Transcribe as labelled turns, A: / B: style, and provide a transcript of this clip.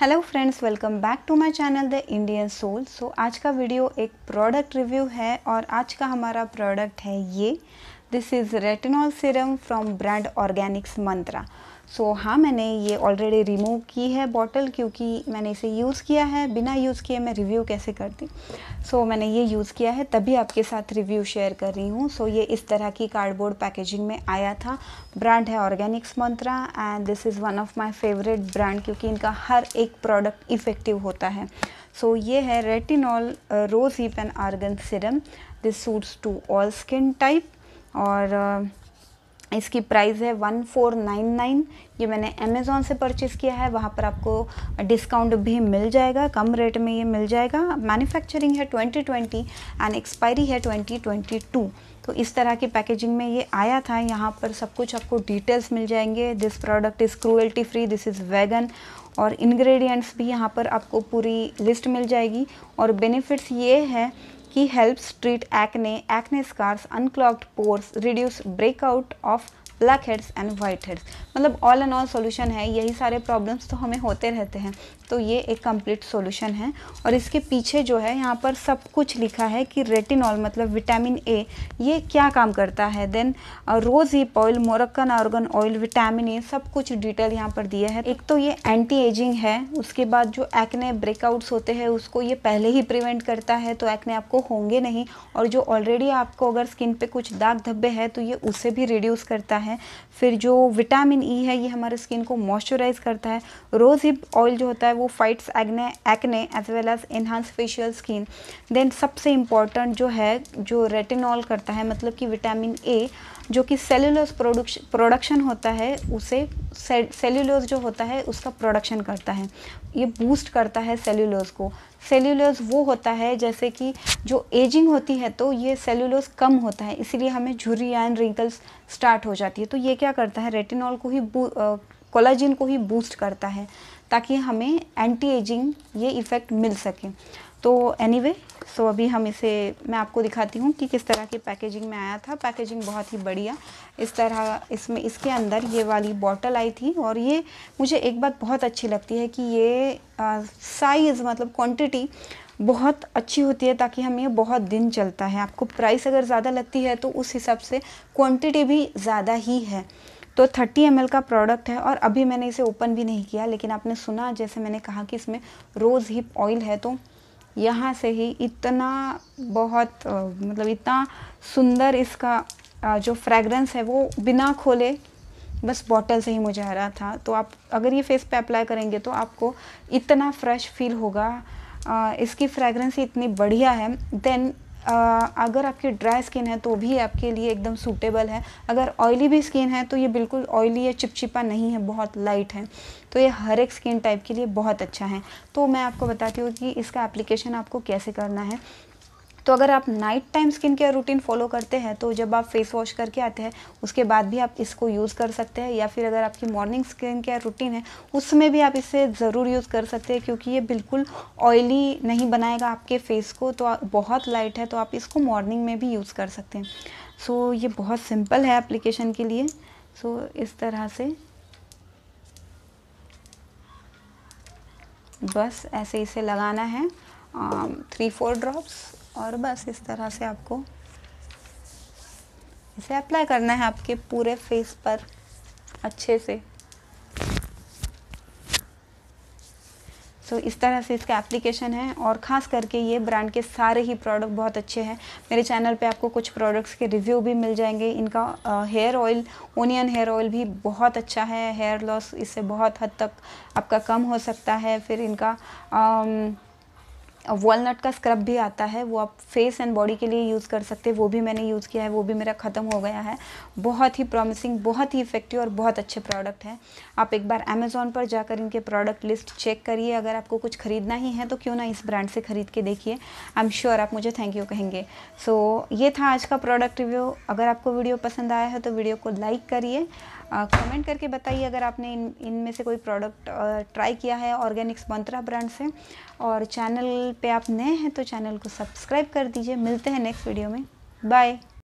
A: hello friends welcome back to my channel the Indian soul so आज का video एक product review है और आज का हमारा प्रोडक्ट है ये this is retinol serum from brand Organics Mantra so so, हाँ मैंने ये ऑलरेडी रिमूव की है बॉटल क्योंकि मैंने इसे यूज़ किया है बिना यूज़ किए मैं रिव्यू कैसे करती सो so, मैंने ये यूज़ किया है तभी आपके साथ रिव्यू शेयर कर रही हूँ सो so, ये इस तरह की कार्डबोर्ड पैकेजिंग में आया था ब्रांड है Organics Mantra and this is one of my favourite brand क्योंकि इनका हर एक प्रोडक्ट इफ़ेक्टिव होता है सो so, ये है retinol rosehip and argan serum this suits to all skin type और uh, इसकी प्राइस है वन फोर नाइन नाइन ये मैंने अमेज़ोन से परचेज़ किया है वहाँ पर आपको डिस्काउंट भी मिल जाएगा कम रेट में ये मिल जाएगा मैन्युफैक्चरिंग है 2020 एंड एक्सपायरी है 2022 तो इस तरह की पैकेजिंग में ये आया था यहाँ पर सब कुछ आपको डिटेल्स मिल जाएंगे this product is cruelty free this is vegan और इन्ग्रेडियंट्स भी यहाँ पर आपको पूरी लिस्ट मिल जाएगी और बेनिफिट्स ये है He helps treat acne, acne scars, unclogged pores, reduce breakout of blackheads and whiteheads मतलब ऑल एंड ऑल सोल्यूशन है यही सारे प्रॉब्लम्स तो हमें होते रहते हैं तो ये एक कम्प्लीट सोल्यूशन है और इसके पीछे जो है यहाँ पर सब कुछ लिखा है कि रेटिनॉल मतलब विटामिन ए ये क्या काम करता है then rosehip oil Moroccan argan oil vitamin A सब कुछ डिटेल यहाँ पर दिया है एक तो ये एंटी एजिंग है उसके बाद जो एक्ने ब्रेकआउट्स होते हैं उसको ये पहले ही प्रिवेंट करता है तो एक्ने आपको होंगे नहीं और जो ऑलरेडी आपको अगर स्किन पे कुछ दाग धब्बे हैं तो ये उसे भी रिड्यूस करता है फिर जो विटामिन ई e है ये हमारे स्किन को मॉइस्चराइज करता है रोज़ हिप ऑयल जो होता है वो fights acne acne as well as enhance facial skin then सबसे इम्पॉर्टेंट जो है जो रेटिनॉल करता है मतलब कि विटामिन ए जो कि सेलुलस प्रोडक्शन होता है उसे सेल्यूलोज जो होता है उसका प्रोडक्शन करता है ये बूस्ट करता है सेल्यूलोज को सेल्यूलोज वो होता है जैसे कि जो एजिंग होती है तो ये सेल्यूलोज कम होता है इसीलिए हमें झुर्री एंड रिंकल्स स्टार्ट हो जाती है तो ये क्या करता है रेटिनॉल को ही कोलाजिन को ही बूस्ट करता है ताकि हमें एंटी एजिंग ये इफ़ेक्ट मिल सके तो एनी वे सो अभी हम इसे मैं आपको दिखाती हूँ कि किस तरह की पैकेजिंग में आया था पैकेजिंग बहुत ही बढ़िया इस तरह इसमें इसके अंदर ये वाली बॉटल आई थी और ये मुझे एक बात बहुत अच्छी लगती है कि ये साइज़ मतलब क्वांटिटी बहुत अच्छी होती है ताकि हम ये बहुत दिन चलता है आपको प्राइस अगर ज़्यादा लगती है तो उस हिसाब से क्वान्टिटी भी ज़्यादा ही है तो 30 एम का प्रोडक्ट है और अभी मैंने इसे ओपन भी नहीं किया लेकिन आपने सुना जैसे मैंने कहा कि इसमें रोज़ हिप ऑयल है तो यहाँ से ही इतना बहुत मतलब इतना सुंदर इसका जो फ्रेगरेंस है वो बिना खोले बस बॉटल से ही मुझे आ रहा था तो आप अगर ये फेस पे अप्लाई करेंगे तो आपको इतना फ्रेश फील होगा इसकी फ्रेगरेंस ही इतनी बढ़िया है देन अगर आपकी ड्राई स्किन है तो भी आपके लिए एकदम सूटेबल है अगर ऑयली भी स्किन है तो ये बिल्कुल ऑयली या चिपचिपा नहीं है बहुत लाइट है तो ये हर एक स्किन टाइप के लिए बहुत अच्छा है तो मैं आपको बताती हूँ कि इसका एप्लीकेशन आपको कैसे करना है तो अगर आप night time skin care routine follow करते हैं तो जब आप फेस वॉश करके आते हैं उसके बाद भी आप इसको यूज़ कर सकते हैं या फिर अगर आपकी मॉर्निंग स्किन केयर रूटीन है उसमें भी आप इसे ज़रूर यूज़ कर सकते हैं क्योंकि ये बिल्कुल ऑयली नहीं बनाएगा आपके फेस को तो बहुत लाइट है तो आप इसको मॉर्निंग में भी यूज़ कर सकते हैं सो so, ये बहुत सिंपल है एप्लीकेशन के लिए सो so, इस तरह से बस ऐसे इसे लगाना है थ्री फोर ड्रॉप्स और बस इस तरह से आपको इसे अप्लाई करना है आपके पूरे फेस पर अच्छे से सो so, इस तरह से इसका एप्लीकेशन है और ख़ास करके ये ब्रांड के सारे ही प्रोडक्ट बहुत अच्छे हैं मेरे चैनल पे आपको कुछ प्रोडक्ट्स के रिव्यू भी मिल जाएंगे इनका hair oil onion hair oil भी बहुत अच्छा है हेयर लॉस इससे बहुत हद तक आपका कम हो सकता है फिर इनका आ, वॉलनट का स्क्रब भी आता है वो आप फेस एंड बॉडी के लिए यूज़ कर सकते हैं वो भी मैंने यूज़ किया है वो भी मेरा ख़त्म हो गया है बहुत ही प्रॉमिसिंग बहुत ही इफेक्टिव और बहुत अच्छे प्रोडक्ट हैं आप एक बार अमेज़ोन पर जाकर इनके प्रोडक्ट लिस्ट चेक करिए अगर आपको कुछ ख़रीदना ही है तो क्यों ना इस ब्रांड से ख़रीद के देखिए आई एम श्योर आप मुझे थैंक यू कहेंगे सो so, ये था आज का प्रोडक्ट रिव्यू अगर आपको वीडियो पसंद आया है तो वीडियो को लाइक करिए कमेंट करके बताइए अगर आपने इन इनमें से कोई प्रोडक्ट ट्राई किया है ऑर्गेनिक्स मंत्रा ब्रांड से और चैनल पे आप नए हैं तो चैनल को सब्सक्राइब कर दीजिए मिलते हैं नेक्स्ट वीडियो में बाय